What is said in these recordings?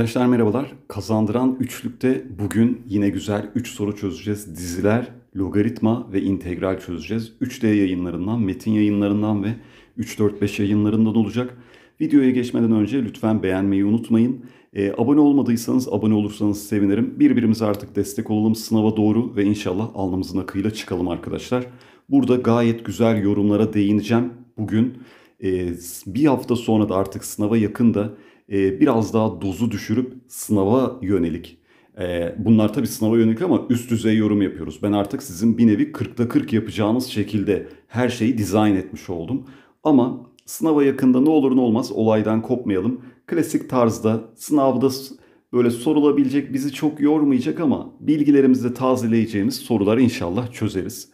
Arkadaşlar merhabalar. Kazandıran Üçlük'te bugün yine güzel 3 soru çözeceğiz. Diziler, logaritma ve integral çözeceğiz. 3D yayınlarından, metin yayınlarından ve 3-4-5 yayınlarından olacak. Videoya geçmeden önce lütfen beğenmeyi unutmayın. E, abone olmadıysanız abone olursanız sevinirim. Birbirimize artık destek olalım sınava doğru ve inşallah alnımızın akıyla çıkalım arkadaşlar. Burada gayet güzel yorumlara değineceğim bugün. E, bir hafta sonra da artık sınava yakında e, biraz daha dozu düşürüp sınava yönelik e, bunlar tabii sınava yönelik ama üst düzey yorum yapıyoruz. Ben artık sizin bir nevi 40'ta 40 yapacağınız şekilde her şeyi dizayn etmiş oldum. Ama sınava yakında ne olur ne olmaz olaydan kopmayalım. Klasik tarzda sınavda böyle sorulabilecek bizi çok yormayacak ama bilgilerimizi tazeleyeceğimiz sorular inşallah çözeriz.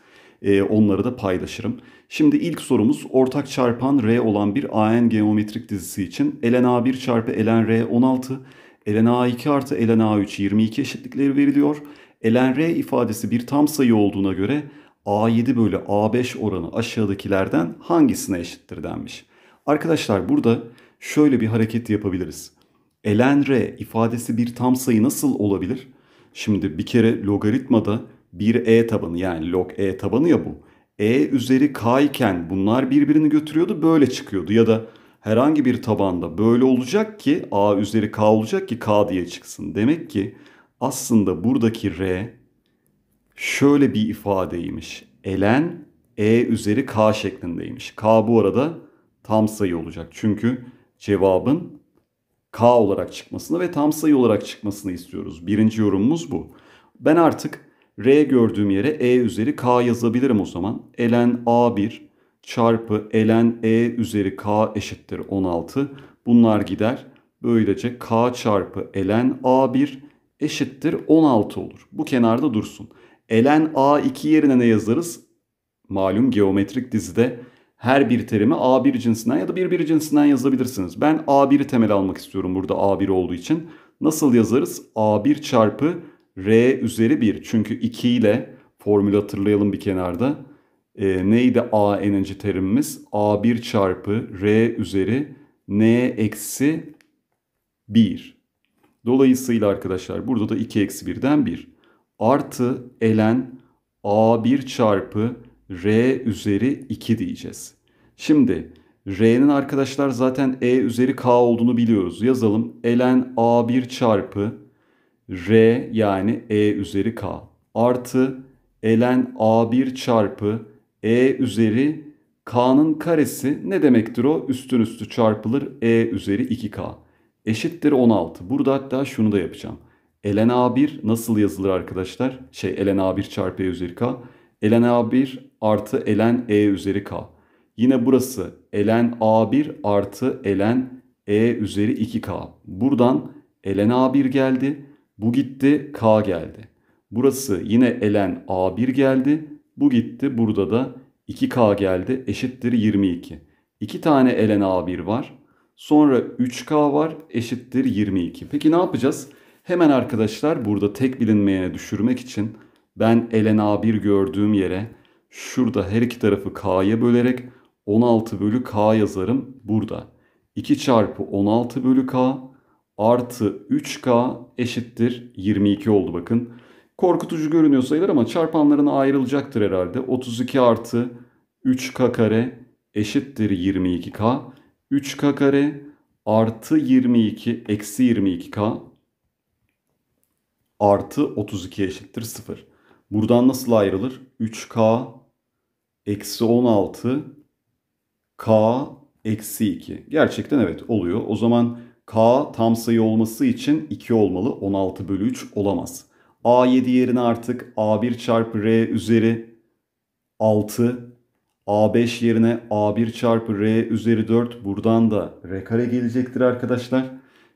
E, onları da paylaşırım. Şimdi ilk sorumuz ortak çarpan R olan bir AN geometrik dizisi için ln A1 çarpı ln R 16, ln A2 artı ln A3 22 eşitlikleri veriliyor. ln R ifadesi bir tam sayı olduğuna göre A7 bölü A5 oranı aşağıdakilerden hangisine eşittir denmiş. Arkadaşlar burada şöyle bir hareket yapabiliriz. ln R ifadesi bir tam sayı nasıl olabilir? Şimdi bir kere logaritmada bir E tabanı yani log E tabanı ya bu. E üzeri K iken bunlar birbirini götürüyordu böyle çıkıyordu ya da herhangi bir tabanda böyle olacak ki A üzeri K olacak ki K diye çıksın. Demek ki aslında buradaki R şöyle bir ifadeymiş. Elen E üzeri K şeklindeymiş. K bu arada tam sayı olacak. Çünkü cevabın K olarak çıkmasını ve tam sayı olarak çıkmasını istiyoruz. Birinci yorumumuz bu. Ben artık R gördüğüm yere E üzeri K yazabilirim o zaman. Ln A1 çarpı ln E üzeri K eşittir 16. Bunlar gider. Böylece K çarpı ln A1 eşittir 16 olur. Bu kenarda dursun. Ln A2 yerine ne yazarız? Malum geometrik dizide her bir terimi A1 cinsinden ya da bir bir cinsinden yazabilirsiniz. Ben A1'i temel almak istiyorum burada A1 olduğu için. Nasıl yazarız? A1 çarpı R üzeri 1 çünkü 2 ile formülü hatırlayalım bir kenarda. E, neydi A enerji terimimiz? A1 çarpı R üzeri N eksi 1. Dolayısıyla arkadaşlar burada da 2 eksi 1'den 1. Artı elen A1 çarpı R üzeri 2 diyeceğiz. Şimdi R'nin arkadaşlar zaten E üzeri K olduğunu biliyoruz. Yazalım. Elen A1 çarpı R yani E üzeri K artı ln A1 çarpı E üzeri K'nın karesi ne demektir o? Üstün üstü çarpılır E üzeri 2K. Eşittir 16. Burada hatta şunu da yapacağım. ln A1 nasıl yazılır arkadaşlar? Şey ln A1 çarpı E üzeri K. ln A1 artı ln E üzeri K. Yine burası ln A1 artı ln E üzeri 2K. Buradan ln A1 geldi. Bu gitti K geldi. Burası yine elen A1 geldi. Bu gitti burada da 2K geldi eşittir 22. 2 tane elen A1 var. Sonra 3K var eşittir 22. Peki ne yapacağız? Hemen arkadaşlar burada tek bilinmeyene düşürmek için ben elen A1 gördüğüm yere şurada her iki tarafı K'ya bölerek 16 bölü K yazarım burada. 2 çarpı 16 bölü K artı 3K eşittir 22 oldu bakın. Korkutucu görünüyor sayılar ama çarpanlarına ayrılacaktır herhalde. 32 artı 3K kare eşittir 22K. 3K kare artı 22 eksi 22K artı 32 eşittir 0. Buradan nasıl ayrılır? 3K eksi 16 K eksi 2. Gerçekten evet oluyor. O zaman K tam sayı olması için 2 olmalı. 16 bölü 3 olamaz. A7 yerine artık A1 çarpı R üzeri 6. A5 yerine A1 çarpı R üzeri 4. Buradan da R kare gelecektir arkadaşlar.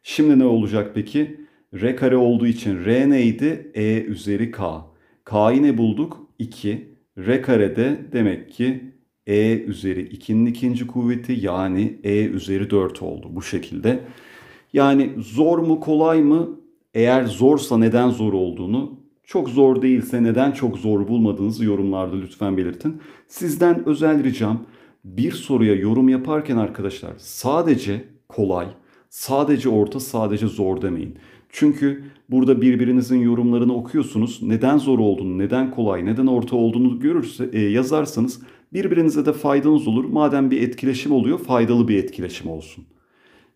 Şimdi ne olacak peki? R kare olduğu için R neydi? E üzeri K. K'yı ne bulduk? 2. R kare de demek ki E üzeri 2'nin ikinci kuvveti yani E üzeri 4 oldu. Bu şekilde yani zor mu kolay mı? Eğer zorsa neden zor olduğunu, çok zor değilse neden çok zor bulmadığınızı yorumlarda lütfen belirtin. Sizden özel ricam bir soruya yorum yaparken arkadaşlar sadece kolay, sadece orta, sadece zor demeyin. Çünkü burada birbirinizin yorumlarını okuyorsunuz. Neden zor olduğunu, neden kolay, neden orta olduğunu görürse e, yazarsanız birbirinize de faydanız olur. Madem bir etkileşim oluyor, faydalı bir etkileşim olsun.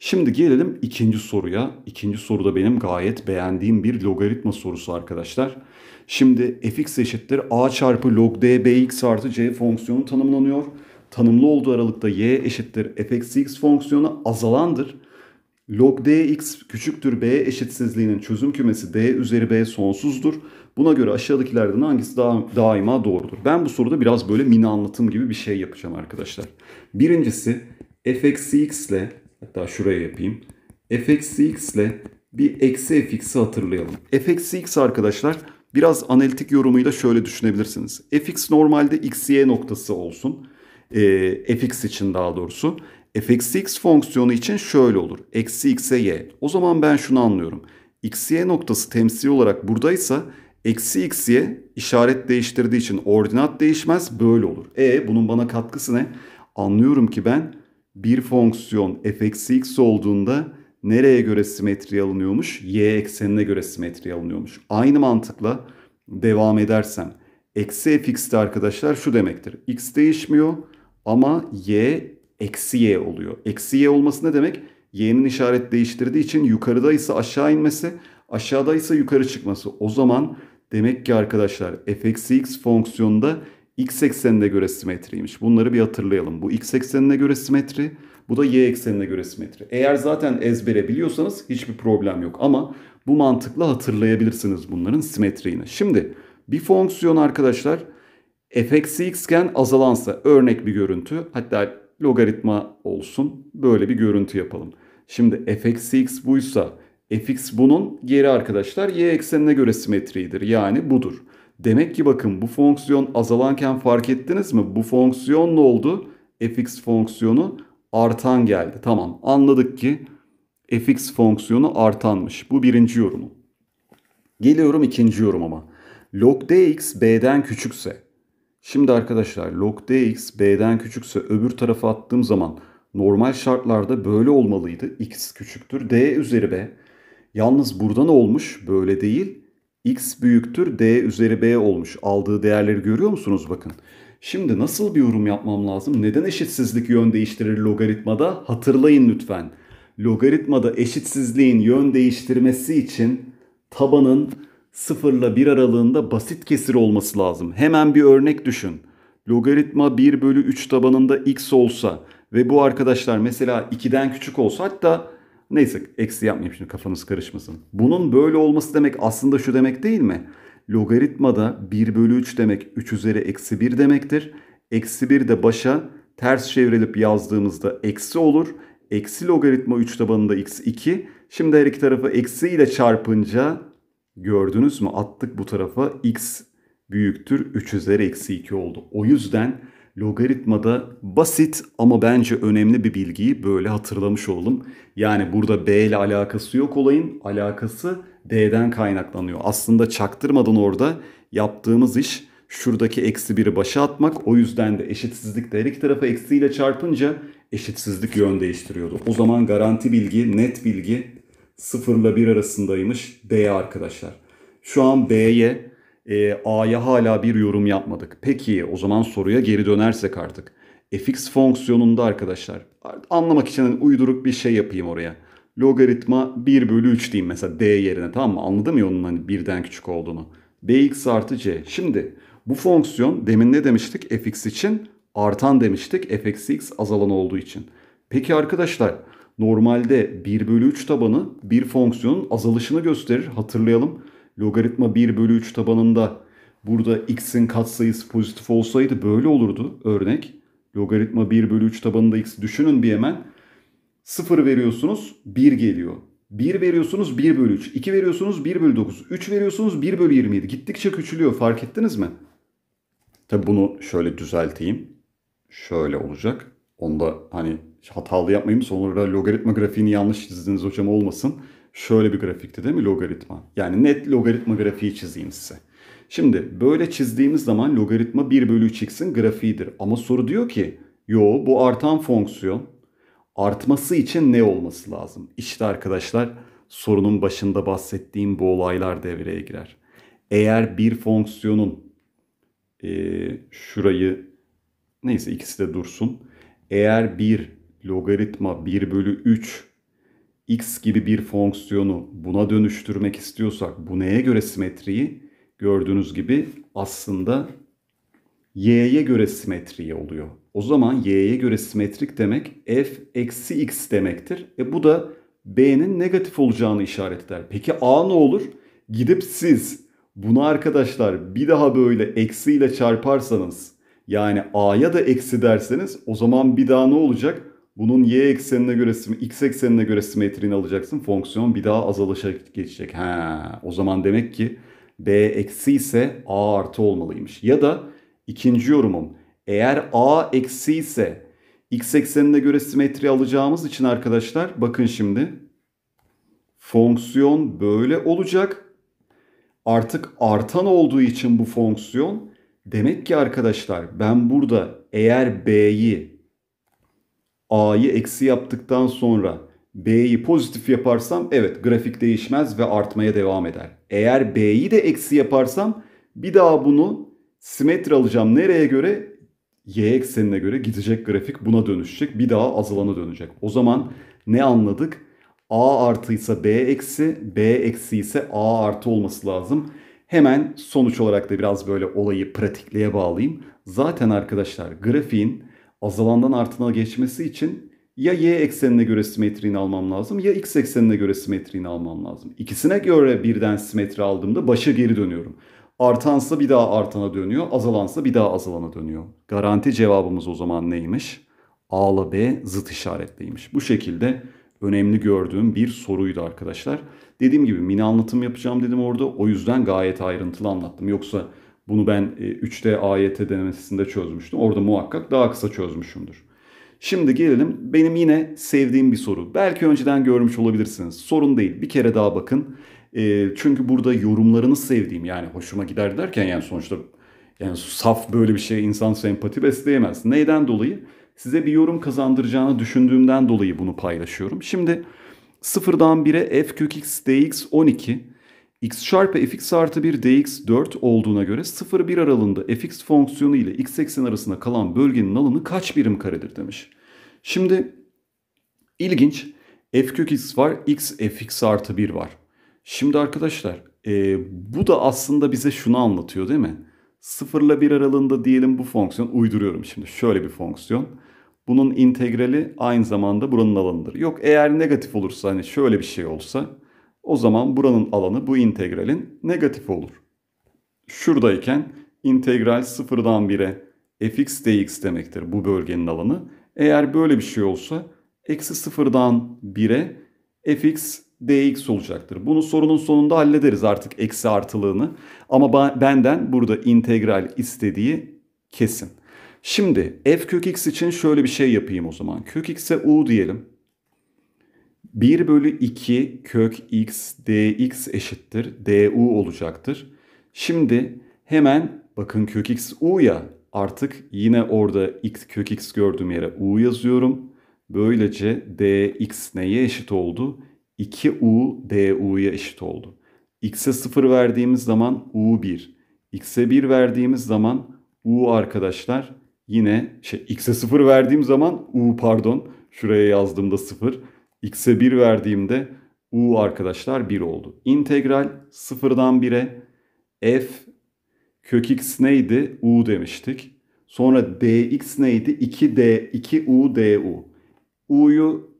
Şimdi gelelim ikinci soruya. İkinci soruda benim gayet beğendiğim bir logaritma sorusu arkadaşlar. Şimdi fx eşittir a çarpı log d bx artı c fonksiyonu tanımlanıyor. Tanımlı olduğu aralıkta y eşittir fxx fonksiyonu azalandır. Log dx küçüktür b eşitsizliğinin çözüm kümesi d üzeri b sonsuzdur. Buna göre aşağıdakilerden hangisi daha, daima doğrudur? Ben bu soruda biraz böyle mini anlatım gibi bir şey yapacağım arkadaşlar. Birincisi fxx ile Hatta şuraya yapayım. f x ile bir eksi f hatırlayalım. f x arkadaşlar biraz analitik yorumuyla şöyle düşünebilirsiniz. f normalde x y noktası olsun. E, f için daha doğrusu. f x fonksiyonu için şöyle olur. Eksi x'e y. O zaman ben şunu anlıyorum. x y noktası temsili olarak buradaysa Eksi x'ye işaret değiştirdiği için ordinat değişmez böyle olur. E bunun bana katkısı ne? Anlıyorum ki ben bir fonksiyon f eksi x olduğunda nereye göre simetri alınıyormuş? Y eksenine göre simetri alınıyormuş. Aynı mantıkla devam edersem eksi f de arkadaşlar şu demektir. X değişmiyor ama y eksi y oluyor. Eksi y olması ne demek? Y'nin işaret değiştirdiği için yukarıdaysa aşağı inmesi, aşağıdaysa yukarı çıkması. O zaman demek ki arkadaşlar f eksi x fonksiyonunda x eksenine göre simetriymiş. Bunları bir hatırlayalım. Bu x eksenine göre simetri, bu da y eksenine göre simetri. Eğer zaten ezbere biliyorsanız hiçbir problem yok ama bu mantıkla hatırlayabilirsiniz bunların simetriğini. Şimdi bir fonksiyon arkadaşlar f eksi x iken azalansa örnek bir görüntü hatta logaritma olsun böyle bir görüntü yapalım. Şimdi f eksi x buysa fx bunun geri arkadaşlar y eksenine göre simetridir yani budur. Demek ki bakın bu fonksiyon azalanken fark ettiniz mi? Bu fonksiyon ne oldu? fx fonksiyonu artan geldi. Tamam anladık ki fx fonksiyonu artanmış. Bu birinci yorumu. Geliyorum ikinci yorumuma. Log dx b'den küçükse. Şimdi arkadaşlar log dx b'den küçükse öbür tarafa attığım zaman normal şartlarda böyle olmalıydı. x küçüktür d üzeri b. Yalnız burada ne olmuş? Böyle değil x büyüktür d üzeri b olmuş. Aldığı değerleri görüyor musunuz bakın. Şimdi nasıl bir yorum yapmam lazım? Neden eşitsizlik yön değiştirir logaritmada? Hatırlayın lütfen. Logaritmada eşitsizliğin yön değiştirmesi için tabanın 0 ile 1 aralığında basit kesir olması lazım. Hemen bir örnek düşün. Logaritma 1 bölü 3 tabanında x olsa ve bu arkadaşlar mesela 2'den küçük olsa hatta Neyse eksi yapmayayım şimdi kafanız karışmasın. Bunun böyle olması demek aslında şu demek değil mi? Logaritmada 1 bölü 3 demek 3 üzeri eksi 1 demektir. Eksi 1 de başa ters çevrilip yazdığımızda eksi olur. Eksi logaritma 3 tabanında x 2. Şimdi her iki tarafı eksi ile çarpınca gördünüz mü attık bu tarafa x büyüktür 3 üzeri eksi 2 oldu. O yüzden Logaritmada basit ama bence önemli bir bilgiyi böyle hatırlamış oldum. Yani burada B ile alakası yok olayın. Alakası D'den kaynaklanıyor. Aslında çaktırmadan orada yaptığımız iş şuradaki eksi biri başa atmak. O yüzden de eşitsizlik de her iki tarafa eksiyle çarpınca eşitsizlik yön değiştiriyordu. O zaman garanti bilgi, net bilgi 0 ile 1 arasındaymış D arkadaşlar. Şu an B'ye e, A'ya hala bir yorum yapmadık. Peki o zaman soruya geri dönersek artık. fx fonksiyonunda arkadaşlar anlamak için hani uyduruk bir şey yapayım oraya. Logaritma 1 bölü 3 diyeyim mesela d yerine tamam mı? Anladım ya onun hani birden küçük olduğunu. dx artı c. Şimdi bu fonksiyon demin ne demiştik fx için? Artan demiştik fxx azalan olduğu için. Peki arkadaşlar normalde 1 bölü 3 tabanı bir fonksiyonun azalışını gösterir hatırlayalım logaritma 1 bölü 3 tabanında burada x'in katsayısı pozitif olsaydı böyle olurdu örnek. Logaritma 1 bölü 3 tabanında x'i düşünün bir hemen. 0 veriyorsunuz 1 geliyor. 1 veriyorsunuz 1 bölü 3. 2 veriyorsunuz 1 bölü 9. 3 veriyorsunuz 1 bölü 27. Gittikçe küçülüyor fark ettiniz mi? Tabi bunu şöyle düzelteyim. Şöyle olacak. Onda hani hatalı yapmayayım sonra logaritma grafiğini yanlış çizdiniz hocam olmasın. Şöyle bir grafikti değil mi logaritma? Yani net logaritma grafiği çizeyim size. Şimdi böyle çizdiğimiz zaman logaritma 1 bölü 3x'in grafiğidir. Ama soru diyor ki yo bu artan fonksiyon artması için ne olması lazım? İşte arkadaşlar sorunun başında bahsettiğim bu olaylar devreye girer. Eğer bir fonksiyonun e, şurayı neyse ikisi de dursun. Eğer bir logaritma 1 bölü 3 x gibi bir fonksiyonu buna dönüştürmek istiyorsak bu neye göre simetriyi gördüğünüz gibi aslında y'ye göre simetriyi oluyor. O zaman y'ye göre simetrik demek f eksi x demektir. E bu da b'nin negatif olacağını işaret eder. Peki a ne olur? Gidip siz bunu arkadaşlar bir daha böyle eksiyle çarparsanız yani a'ya da eksi derseniz o zaman bir daha ne olacak? Bunun y eksenine göre, x eksenine göre simetriğini alacaksın. Fonksiyon bir daha azalışa geçecek. Ha, o zaman demek ki b eksi ise a artı olmalıymış. Ya da ikinci yorumum eğer a eksi ise x eksenine göre simetri alacağımız için arkadaşlar bakın şimdi fonksiyon böyle olacak. Artık artan olduğu için bu fonksiyon demek ki arkadaşlar ben burada eğer b'yi A'yı eksi yaptıktan sonra B'yi pozitif yaparsam evet grafik değişmez ve artmaya devam eder. Eğer B'yi de eksi yaparsam bir daha bunu simetri alacağım. Nereye göre? Y eksenine göre gidecek grafik buna dönüşecek. Bir daha azalana dönecek. O zaman ne anladık? A artıysa B eksi, B eksi ise A artı olması lazım. Hemen sonuç olarak da biraz böyle olayı pratikliğe bağlayayım. Zaten arkadaşlar grafiğin azalandan artına geçmesi için ya y eksenine göre simetriğini almam lazım ya x eksenine göre simetriğini almam lazım. İkisine göre birden simetri aldığımda başa geri dönüyorum. Artansa bir daha artana dönüyor, azalansa bir daha azalana dönüyor. Garanti cevabımız o zaman neymiş? A ile B zıt işaretliymiş. Bu şekilde önemli gördüğüm bir soruydu arkadaşlar. Dediğim gibi mini anlatım yapacağım dedim orada. O yüzden gayet ayrıntılı anlattım. Yoksa bunu ben 3D e, AYT denemesinde çözmüştüm. Orada muhakkak daha kısa çözmüşümdür. Şimdi gelelim benim yine sevdiğim bir soru. Belki önceden görmüş olabilirsiniz. Sorun değil. Bir kere daha bakın. E, çünkü burada yorumlarını sevdiğim yani hoşuma gider derken yani sonuçta yani saf böyle bir şey insan sempati besleyemez. Neyden dolayı? Size bir yorum kazandıracağını düşündüğümden dolayı bunu paylaşıyorum. Şimdi sıfırdan bire f kök x dx 12 x çarpı e fx artı 1 dx 4 olduğuna göre 0-1 aralığında fx fonksiyonu ile x eksen arasında kalan bölgenin alanı kaç birim karedir demiş. Şimdi ilginç f kök x var x fx artı 1 var. Şimdi arkadaşlar e, bu da aslında bize şunu anlatıyor değil mi? 0 ile 1 aralığında diyelim bu fonksiyon uyduruyorum şimdi şöyle bir fonksiyon. Bunun integrali aynı zamanda buranın alanıdır. Yok eğer negatif olursa hani şöyle bir şey olsa o zaman buranın alanı bu integralin negatifi olur. Şuradayken integral sıfırdan 1'e fx dx demektir bu bölgenin alanı. Eğer böyle bir şey olsa eksi sıfırdan 1'e fx dx olacaktır. Bunu sorunun sonunda hallederiz artık eksi artılığını. Ama benden burada integral istediği kesin. Şimdi f kök x için şöyle bir şey yapayım o zaman. Kök x'e u diyelim. 1 bölü 2 kök x dx eşittir du olacaktır. Şimdi hemen bakın kök x u ya artık yine orada x kök x gördüğüm yere u yazıyorum. Böylece dx neye eşit oldu? 2u du'ya eşit oldu. x'e 0 verdiğimiz zaman u 1. x'e 1 verdiğimiz zaman u arkadaşlar yine şey x'e 0 verdiğim zaman u pardon şuraya yazdığımda 0 x'e 1 verdiğimde u arkadaşlar 1 oldu. İntegral 0'dan 1'e f kök x neydi? u demiştik. Sonra dx neydi? 2d 2u du. u'yu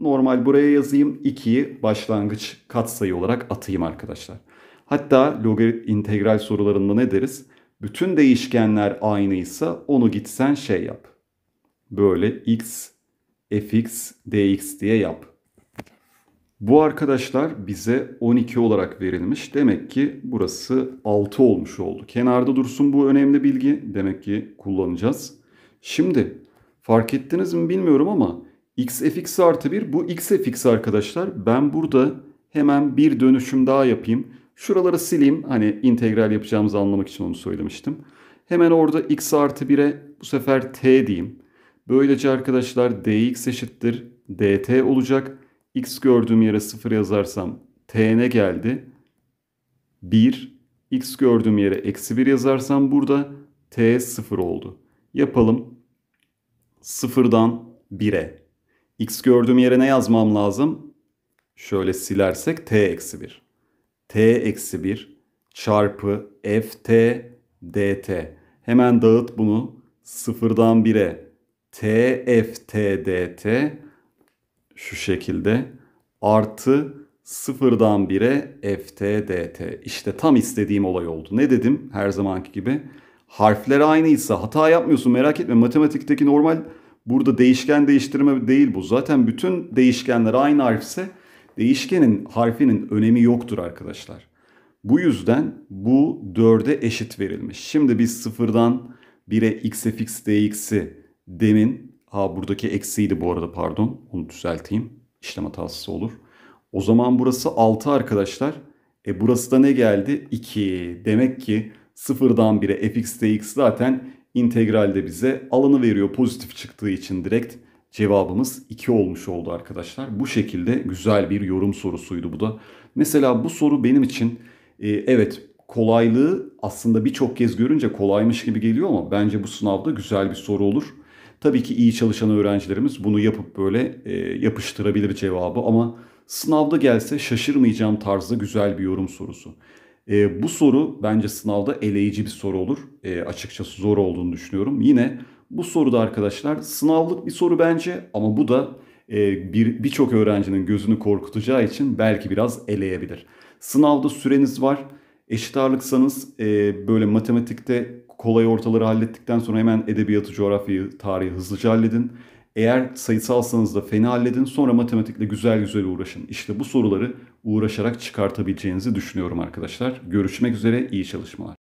normal buraya yazayım. 2'yi başlangıç katsayı olarak atayım arkadaşlar. Hatta logarit integral sorularında ne deriz? Bütün değişkenler aynıysa onu gitsen şey yap. Böyle x fx dx diye yap. Bu arkadaşlar bize 12 olarak verilmiş. Demek ki burası 6 olmuş oldu. Kenarda dursun bu önemli bilgi. Demek ki kullanacağız. Şimdi fark ettiniz mi bilmiyorum ama x fx artı 1 bu x fx arkadaşlar. Ben burada hemen bir dönüşüm daha yapayım. Şuraları sileyim. Hani integral yapacağımızı anlamak için onu söylemiştim. Hemen orada x artı 1'e bu sefer t diyeyim. Böylece arkadaşlar dx eşittir dt olacak. x gördüğüm yere 0 yazarsam t ne geldi. 1 x gördüğüm yere eksi 1 yazarsam burada t 0 oldu. Yapalım. 0'dan 1'e. x gördüğüm yere ne yazmam lazım? Şöyle silersek t eksi 1. t eksi 1 çarpı ft dt. Hemen dağıt bunu 0'dan 1'e TFTDT şu şekilde artı sıfırdan bire FTDT. İşte tam istediğim olay oldu. Ne dedim her zamanki gibi? Harfler aynıysa hata yapmıyorsun merak etme. Matematikteki normal burada değişken değiştirme değil bu. Zaten bütün değişkenler aynı harfse değişkenin harfinin önemi yoktur arkadaşlar. Bu yüzden bu 4'e eşit verilmiş. Şimdi biz sıfırdan 1'e xfx dx'i demin ha buradaki eksiydi bu arada pardon onu düzelteyim. İşlem hatası olur. O zaman burası 6 arkadaşlar. E burası da ne geldi? 2. Demek ki sıfırdan 1'e fx dx zaten integralde bize alanı veriyor pozitif çıktığı için direkt cevabımız 2 olmuş oldu arkadaşlar. Bu şekilde güzel bir yorum sorusuydu bu da. Mesela bu soru benim için e, evet kolaylığı aslında birçok kez görünce kolaymış gibi geliyor ama bence bu sınavda güzel bir soru olur. Tabii ki iyi çalışan öğrencilerimiz bunu yapıp böyle e, yapıştırabilir cevabı ama sınavda gelse şaşırmayacağım tarzda güzel bir yorum sorusu. E, bu soru bence sınavda eleyici bir soru olur. E, açıkçası zor olduğunu düşünüyorum. Yine bu soruda arkadaşlar sınavlık bir soru bence ama bu da e, birçok öğrencinin gözünü korkutacağı için belki biraz eleyebilir. Sınavda süreniz var. Eşit ağırlıksanız e, böyle matematikte kolay ortaları hallettikten sonra hemen edebiyatı, coğrafyayı, tarihi hızlıca halledin. Eğer sayısalsanız da fena halledin sonra matematikle güzel güzel uğraşın. İşte bu soruları uğraşarak çıkartabileceğinizi düşünüyorum arkadaşlar. Görüşmek üzere iyi çalışmalar.